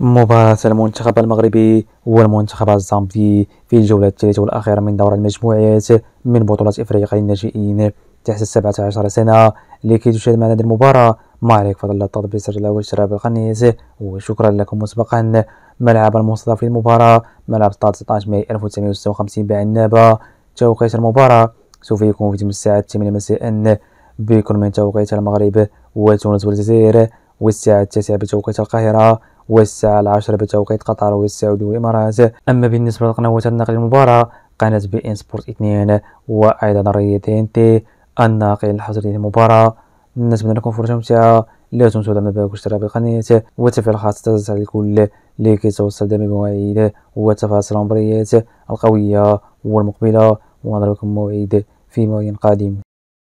مباراة المنتخب المغربي والمنتخب الزامبي في الجولة الثالثة والأخيرة من دور المجموعات من بطولة إفريقيا للناشئين تحت السبعة عشر سنة لكي تشاهد معنا هذه المباراة ما عليك فضل التطبيق سجل أول شراب الخنيس وشكرا لكم مسبقا ملعب المستضاف للمباراة ملعب 16 ماي 1956 بعنابة توقيت المباراة سوف يكون في الساعة 8 مساء بكل من توقيت المغرب وتونس والجزائر والساعة 9 بتوقيت القاهرة والساعة العاشرة بتوقيت قطر والسعودية والإمارات أما بالنسبة لقنوات النقل المباراة قناة بي إن سبورت 2 وأيضا ري تي إن تي الناقل الحصري للمباراة نتمنى لكم فرصة ممتعة لا تنسوا دعم الباب واشتراك بالقناة وتفعيل الخاص تزرس الكل لكي توصل دائما بمواعيد وتفاصيل المباريات القوية والمقبلة ونضرب لكم موعد في موعد قادم